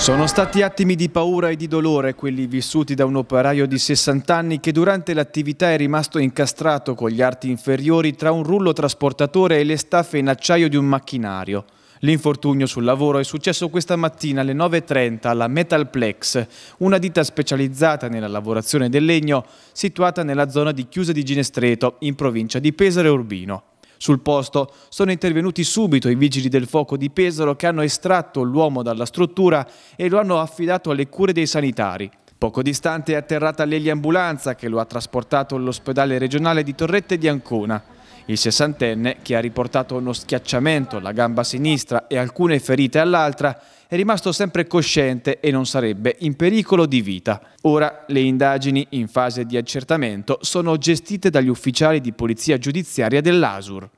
Sono stati attimi di paura e di dolore quelli vissuti da un operaio di 60 anni che durante l'attività è rimasto incastrato con gli arti inferiori tra un rullo trasportatore e le staffe in acciaio di un macchinario. L'infortunio sul lavoro è successo questa mattina alle 9.30 alla Metalplex, una ditta specializzata nella lavorazione del legno situata nella zona di Chiusa di Ginestreto, in provincia di Pesaro e Urbino. Sul posto sono intervenuti subito i vigili del fuoco di Pesaro che hanno estratto l'uomo dalla struttura e lo hanno affidato alle cure dei sanitari. Poco distante è atterrata l'eliambulanza che lo ha trasportato all'ospedale regionale di Torrette di Ancona. Il sessantenne, che ha riportato uno schiacciamento alla gamba sinistra e alcune ferite all'altra, è rimasto sempre cosciente e non sarebbe in pericolo di vita. Ora le indagini in fase di accertamento sono gestite dagli ufficiali di polizia giudiziaria dell'ASUR.